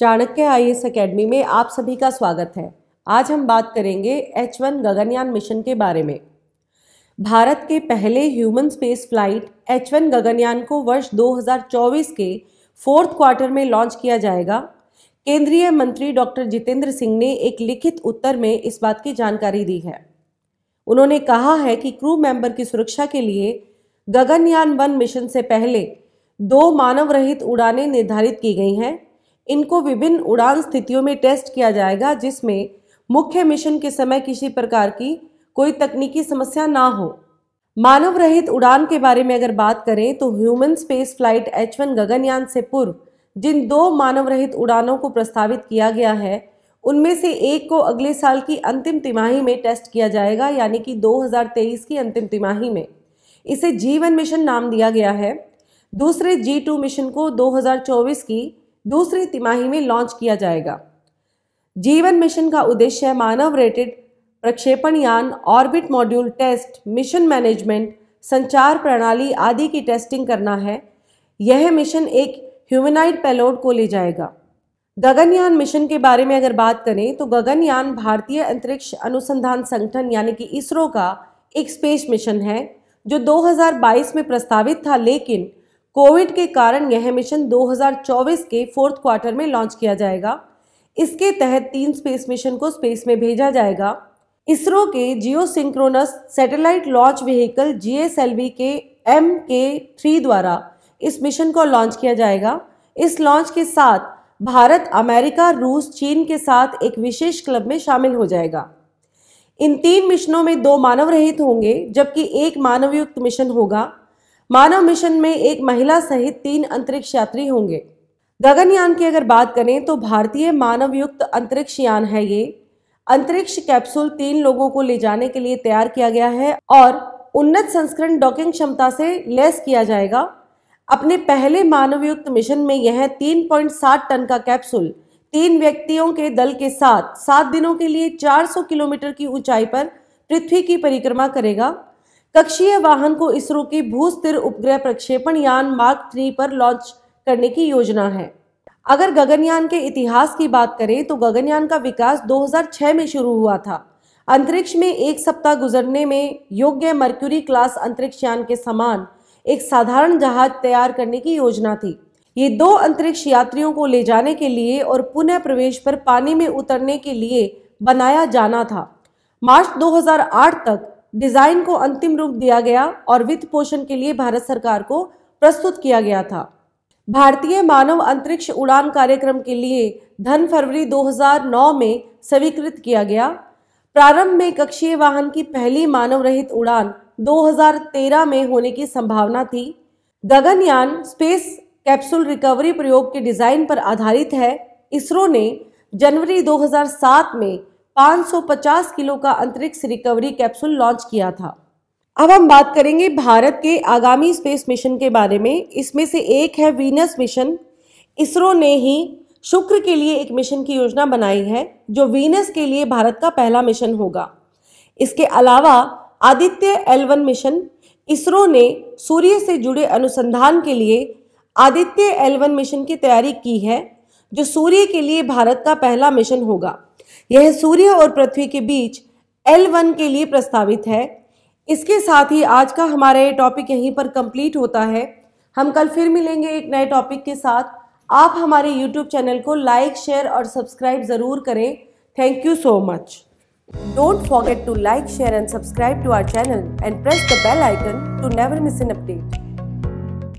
Chanakya I S academy में आप सभी का स्वागत है आज हम बात करेंगे एच वन गगनयान मिशन के बारे में भारत के पहले human space flight H one Gaganyaan को वर्ष 2024 के फोर्थ क्वार्टर में लॉन्च किया जाएगा केंद्रीय मंत्री डॉक्टर जितेंद्र सिंह ने एक लिखित उत्तर में इस बात की जानकारी दी है उन्होंने कहा है कि क्रू मेंबर की सुरक्षा के लिए गगनयान वन मिशन से पहले दो मानव रहित उड़ानें निर्धारित की गई हैं इनको विभिन्न उड़ान स्थितियों में टेस्ट किया जाएगा जिसमें मुख्य मिशन के समय किसी प्रकार की कोई तकनीकी समस्या ना हो मानव रहित उड़ान के बारे में अगर बात करें तो human space flight H one Gaganyaan से पूर्व जिन दो मानव रहित उड़ानों को प्रस्तावित किया गया है उनमें से एक को अगले साल की अंतिम तिमाही में टेस्ट किया जाएगा यानी कि 2023 की अंतिम तिमाही में इसे जीवन मिशन नाम दिया गया है दूसरे जी मिशन को 2024 की दूसरी तिमाही में लॉन्च किया जाएगा जीवन मिशन का उद्देश्य मानव रेटेड प्रक्षेपण यान orbit module test mission management संचार प्रणाली आदि की टेस्टिंग करना है यह मिशन एक ह्यूमनाइड पेलोड को ले जाएगा गगनयान मिशन के बारे में अगर बात करें तो गगनयान भारतीय अंतरिक्ष अनुसंधान संगठन यानी कि इसरो का एक स्पेस मिशन है जो 2022 में प्रस्तावित था लेकिन कोविड के कारण यह मिशन 2024 के फोर्थ क्वार्टर में लॉन्च किया जाएगा इसके तहत तीन स्पेस मिशन को स्पेस में भेजा जाएगा इसरो के geosynchronous satellite launch vehicle G के एम के थ्री द्वारा इस मिशन को लॉन्च किया जाएगा इस लॉन्च के साथ भारत अमेरिका रूस चीन के साथ एक विशेष क्लब में शामिल हो जाएगा इन तीन मिशनों में दो मानव रहित होंगे जबकि एक मानवयुक्त मिशन होगा मानव मिशन में एक महिला सहित तीन अंतरिक्ष यात्री होंगे गगनयान की अगर बात करें तो भारतीय मानव युक्त अंतरिक्ष यान है ये अंतरिक्ष कैप्सूल तीन लोगों को ले जाने के लिए तैयार किया गया है और उन्नत संस्करण डॉकिंग क्षमता से लैस किया जाएगा अपने पहले मानवयुक्त मिशन में यह 3.7 टन का कैप्सूल तीन व्यक्तियों के दल के साथ सात दिनों के लिए 400 किलोमीटर की ऊंचाई पर पृथ्वी की परिक्रमा करेगा कक्षीय वाहन को इसरो के भूस्थिर उपग्रह प्रक्षेपण यान मार्क थ्री पर लॉन्च करने की योजना है अगर गगनयान के इतिहास की बात करें तो गगनयान का विकास 2006 में शुरू हुआ था अंतरिक्ष में एक सप्ताह गुजरने में योग्य मर्क्यूरी क्लास अंतरिक्ष यान के समान एक साधारण जहाज तैयार करने की योजना थी ये दो अंतरिक्ष यात्रियों को ले जाने के लिए और पुनः प्रवेश पर पानी में उतरने के लिए बनाया जाना था मार्च 2008 तक डिजाइन को अंतिम रूप दिया गया और वित्त पोषण के लिए भारत सरकार को प्रस्तुत किया गया था भारतीय मानव अंतरिक्ष उड़ान कार्यक्रम के लिए धन फरवरी 2009 में स्वीकृत किया गया प्रारंभ में कक्षीय वाहन की पहली मानव रहित उड़ान 2013 में होने की संभावना थी गगनयान स्पेस कैप्सूल रिकवरी प्रयोग के डिजाइन पर आधारित है इसरो ने जनवरी 2007 में 550 किलो का अंतरिक्ष रिकवरी कैप्सूल लॉन्च किया था अब हम बात करेंगे भारत के आगामी स्पेस मिशन के बारे में इसमें से एक है वीनस मिशन इसरो ने ही शुक्र के लिए एक मिशन की योजना बनाई है जो वीनस के लिए भारत का पहला मिशन होगा इसके अलावा आदित्य एलवन मिशन इसरो ने सूर्य से जुड़े अनुसंधान के लिए आदित्य एलवन मिशन की तैयारी की है जो सूर्य के लिए भारत का पहला मिशन होगा यह सूर्य और पृथ्वी के बीच एल वन के लिए प्रस्तावित है इसके साथ ही आज का हमारा ये टॉपिक यहीं पर कंप्लीट होता है हम कल फिर मिलेंगे एक नए टॉपिक के साथ आप हमारे यूट्यूब चैनल को लाइक शेयर और सब्सक्राइब ज़रूर करें thank you so much Don't forget to like, share and subscribe to our channel and press the bell icon to never miss an update.